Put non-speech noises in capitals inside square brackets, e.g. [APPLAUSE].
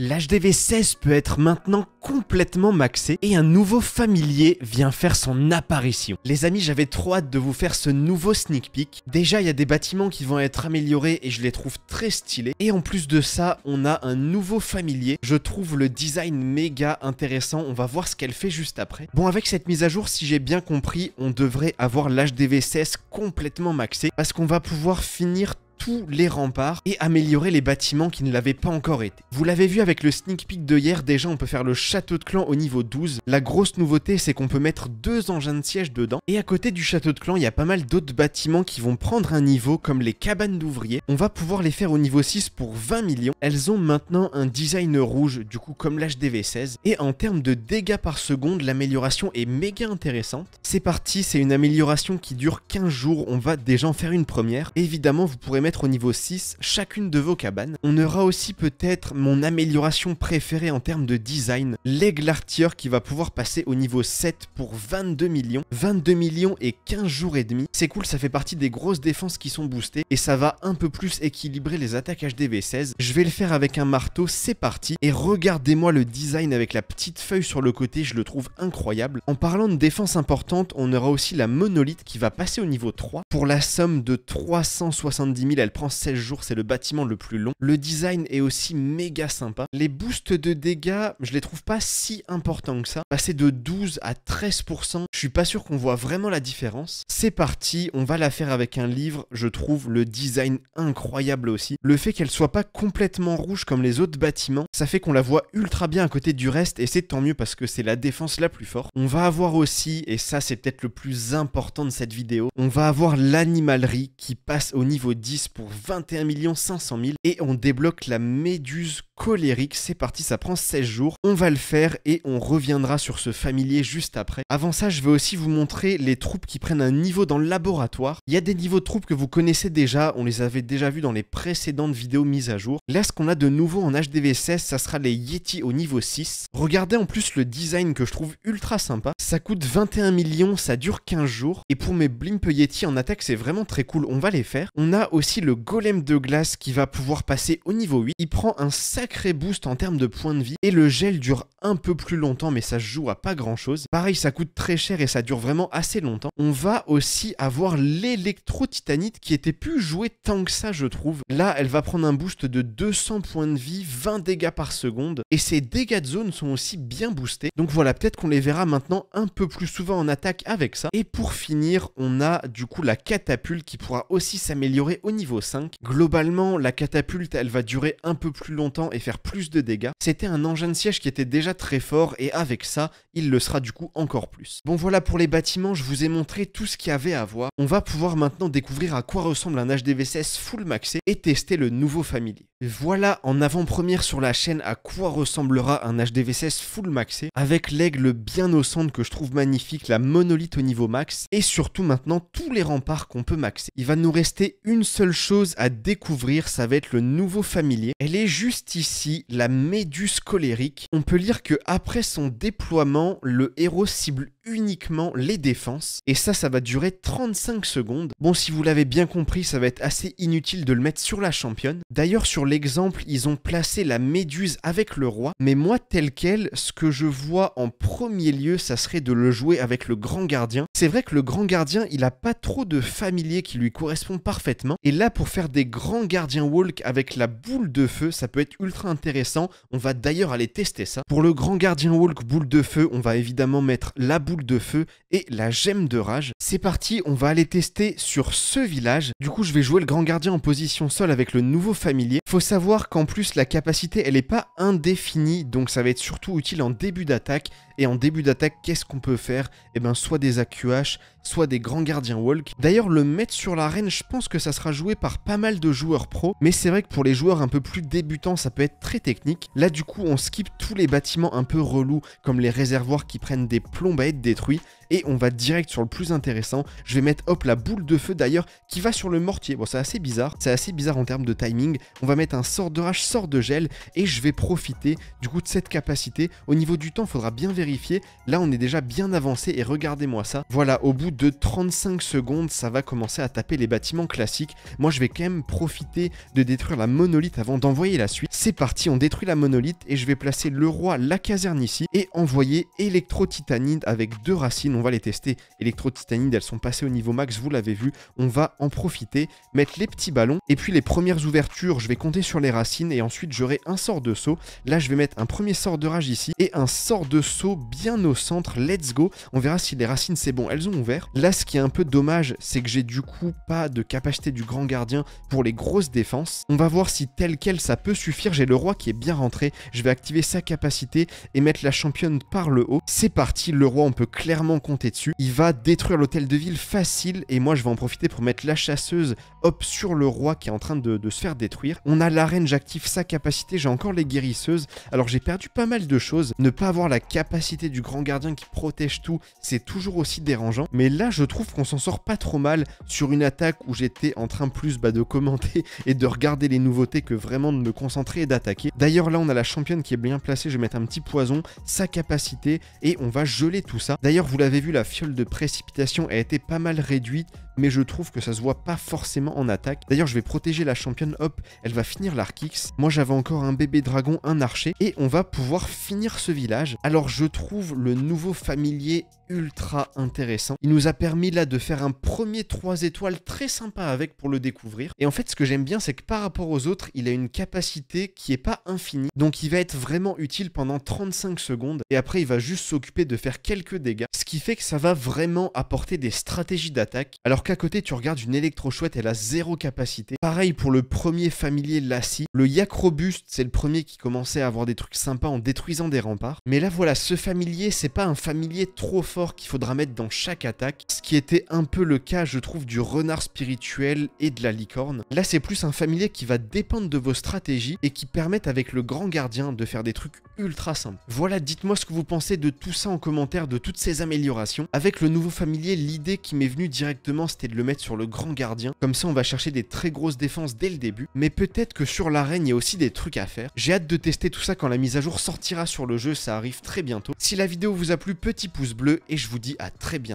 L'HDV16 peut être maintenant complètement maxé et un nouveau familier vient faire son apparition. Les amis, j'avais trop hâte de vous faire ce nouveau sneak peek. Déjà, il y a des bâtiments qui vont être améliorés et je les trouve très stylés. Et en plus de ça, on a un nouveau familier. Je trouve le design méga intéressant. On va voir ce qu'elle fait juste après. Bon, avec cette mise à jour, si j'ai bien compris, on devrait avoir l'HDV16 complètement maxé parce qu'on va pouvoir finir les remparts et améliorer les bâtiments qui ne l'avaient pas encore été. Vous l'avez vu avec le sneak peek de hier, déjà on peut faire le château de clan au niveau 12. La grosse nouveauté c'est qu'on peut mettre deux engins de siège dedans. Et à côté du château de clan, il y a pas mal d'autres bâtiments qui vont prendre un niveau comme les cabanes d'ouvriers. On va pouvoir les faire au niveau 6 pour 20 millions. Elles ont maintenant un design rouge, du coup comme l'HDV16. Et en termes de dégâts par seconde, l'amélioration est méga intéressante. C'est parti, c'est une amélioration qui dure 15 jours, on va déjà en faire une première. Évidemment, vous pourrez mettre au niveau 6 chacune de vos cabanes. On aura aussi peut-être mon amélioration préférée en termes de design, l'aigle artilleur qui va pouvoir passer au niveau 7 pour 22 millions. 22 millions et 15 jours et demi. C'est cool, ça fait partie des grosses défenses qui sont boostées et ça va un peu plus équilibrer les attaques HDV16. Je vais le faire avec un marteau, c'est parti. Et regardez-moi le design avec la petite feuille sur le côté, je le trouve incroyable. En parlant de défense importante, on aura aussi la monolithe qui va passer au niveau 3 pour la somme de 370 000 elle prend 16 jours, c'est le bâtiment le plus long. Le design est aussi méga sympa. Les boosts de dégâts, je les trouve pas si importants que ça. Passer de 12 à 13%, je suis pas sûr qu'on voit vraiment la différence. C'est parti, on va la faire avec un livre, je trouve le design incroyable aussi. Le fait qu'elle soit pas complètement rouge comme les autres bâtiments, ça fait qu'on la voit ultra bien à côté du reste et c'est tant mieux parce que c'est la défense la plus forte. On va avoir aussi, et ça c'est peut-être le plus important de cette vidéo, on va avoir l'animalerie qui passe au niveau 10 pour 21 500 000 et on débloque la méduse colérique. C'est parti, ça prend 16 jours. On va le faire et on reviendra sur ce familier juste après. Avant ça, je vais aussi vous montrer les troupes qui prennent un niveau dans le laboratoire. Il y a des niveaux de troupes que vous connaissez déjà, on les avait déjà vus dans les précédentes vidéos mises à jour. Là, ce qu'on a de nouveau en HDV16, ça sera les Yeti au niveau 6. Regardez en plus le design que je trouve ultra sympa. Ça coûte 21 millions, ça dure 15 jours. Et pour mes Blimp Yeti en attaque, c'est vraiment très cool, on va les faire. On a aussi le Golem de glace qui va pouvoir passer au niveau 8. Il prend un sac sacré boost en termes de points de vie et le gel dure un peu plus longtemps mais ça se joue à pas grand chose. Pareil ça coûte très cher et ça dure vraiment assez longtemps. On va aussi avoir l'électro-titanite qui était plus joué tant que ça je trouve. Là elle va prendre un boost de 200 points de vie, 20 dégâts par seconde et ses dégâts de zone sont aussi bien boostés. Donc voilà peut-être qu'on les verra maintenant un peu plus souvent en attaque avec ça. Et pour finir on a du coup la catapulte qui pourra aussi s'améliorer au niveau 5. Globalement la catapulte elle va durer un peu plus longtemps et faire plus de dégâts. C'était un engin de siège qui était déjà très fort et avec ça, il le sera du coup encore plus. Bon voilà pour les bâtiments, je vous ai montré tout ce qu'il y avait à voir. On va pouvoir maintenant découvrir à quoi ressemble un HDVSS full maxé et tester le nouveau familier. Voilà en avant-première sur la chaîne à quoi ressemblera un HDVSS full maxé avec l'aigle bien au centre que je trouve magnifique, la monolithe au niveau max et surtout maintenant tous les remparts qu'on peut maxer. Il va nous rester une seule chose à découvrir, ça va être le nouveau familier. Elle est juste ici ici la méduse colérique, on peut lire que après son déploiement, le héros cible uniquement les défenses. Et ça, ça va durer 35 secondes. Bon, si vous l'avez bien compris, ça va être assez inutile de le mettre sur la championne. D'ailleurs, sur l'exemple, ils ont placé la méduse avec le roi. Mais moi, tel quel, ce que je vois en premier lieu, ça serait de le jouer avec le grand gardien. C'est vrai que le grand gardien, il a pas trop de familiers qui lui correspondent parfaitement. Et là, pour faire des grands gardiens walk avec la boule de feu, ça peut être ultra intéressant. On va d'ailleurs aller tester ça. Pour le grand gardien walk boule de feu, on va évidemment mettre la boule de feu et la gemme de rage. C'est parti, on va aller tester sur ce village. Du coup, je vais jouer le grand gardien en position sol avec le nouveau familier. Faut savoir qu'en plus, la capacité, elle n'est pas indéfinie, donc ça va être surtout utile en début d'attaque. Et en début d'attaque, qu'est-ce qu'on peut faire Eh bien, soit des AQH, soit des grands gardiens walk. D'ailleurs, le mettre sur l'arène, je pense que ça sera joué par pas mal de joueurs pro, mais c'est vrai que pour les joueurs un peu plus débutants, ça peut être très technique. Là, du coup, on skip tous les bâtiments un peu relous, comme les réservoirs qui prennent des plombs à être détruits, et on va direct sur le plus intéressant. Je vais mettre hop la boule de feu d'ailleurs qui va sur le mortier. Bon, c'est assez bizarre, c'est assez bizarre en termes de timing. On va mettre un sort de rage, sort de gel et je vais profiter du coup de cette capacité. Au niveau du temps, il faudra bien vérifier. Là, on est déjà bien avancé et regardez-moi ça. Voilà, au bout de 35 secondes, ça va commencer à taper les bâtiments classiques. Moi, je vais quand même profiter de détruire la monolithe avant d'envoyer la suite. C'est parti, on détruit la monolithe et je vais placer le roi, la caserne ici et envoyer électro-titanide avec deux racines on va les tester. Electro-titanide, elles sont passées au niveau max, vous l'avez vu. On va en profiter, mettre les petits ballons. Et puis les premières ouvertures, je vais compter sur les racines. Et ensuite, j'aurai un sort de saut. Là, je vais mettre un premier sort de rage ici. Et un sort de saut bien au centre. Let's go. On verra si les racines, c'est bon. Elles ont ouvert. Là, ce qui est un peu dommage, c'est que j'ai du coup pas de capacité du grand gardien pour les grosses défenses. On va voir si tel quel ça peut suffire. J'ai le roi qui est bien rentré. Je vais activer sa capacité et mettre la championne par le haut. C'est parti. Le roi, on peut clairement dessus. Il va détruire l'hôtel de ville facile et moi je vais en profiter pour mettre la chasseuse hop sur le roi qui est en train de, se faire détruire. On a l'arène, j'active sa capacité, j'ai encore les guérisseuses. Alors j'ai perdu pas mal de choses. Ne pas avoir la capacité du grand gardien qui protège tout, c'est toujours aussi dérangeant. Mais là je trouve qu'on s'en sort pas trop mal sur une attaque où j'étais en train plus bah, de commenter [LAUGHS] et de regarder les nouveautés que vraiment de me concentrer et d'attaquer. D'ailleurs là on a la championne qui est bien placée, je vais mettre un petit poison, sa capacité et on va geler tout ça. D'ailleurs vous l'avez vu, la fiole de précipitation a été pas mal réduite, mais je trouve que ça se voit pas forcément en attaque. D'ailleurs, je vais protéger la championne, hop, elle va finir l'Arkix. Moi, j'avais encore un bébé dragon, un archer, et on va pouvoir finir ce village. Alors, je trouve le nouveau familier ultra intéressant. Il nous a permis là de faire un premier 3 étoiles très sympa avec pour le découvrir. Et en fait, ce que j'aime bien, c'est que par rapport aux autres, il a une capacité qui est pas infinie. Donc, il va être vraiment utile pendant 35 secondes. Et après, il va juste s'occuper de faire quelques dégâts. Ce qui fait que ça va vraiment apporter des stratégies d'attaque. Alors à côté, tu regardes une électrochouette, elle a zéro capacité. Pareil pour le premier familier Lassie. Le Yak Robuste, c'est le premier qui commençait à avoir des trucs sympas en détruisant des remparts. Mais là, voilà, ce familier, c'est pas un familier trop fort qu'il faudra mettre dans chaque attaque, ce qui était un peu le cas, je trouve, du renard spirituel et de la licorne. Là, c'est plus un familier qui va dépendre de vos stratégies et qui permettent avec le grand gardien de faire des trucs ultra simples. Voilà, dites-moi ce que vous pensez de tout ça en commentaire, de toutes ces améliorations. Avec le nouveau familier, l'idée qui m'est venue directement, et de le mettre sur le grand gardien. Comme ça, on va chercher des très grosses défenses dès le début. Mais peut-être que sur l'arène, il y a aussi des trucs à faire. J'ai hâte de tester tout ça quand la mise à jour sortira sur le jeu, ça arrive très bientôt. Si la vidéo vous a plu, petit pouce bleu et je vous dis à très bientôt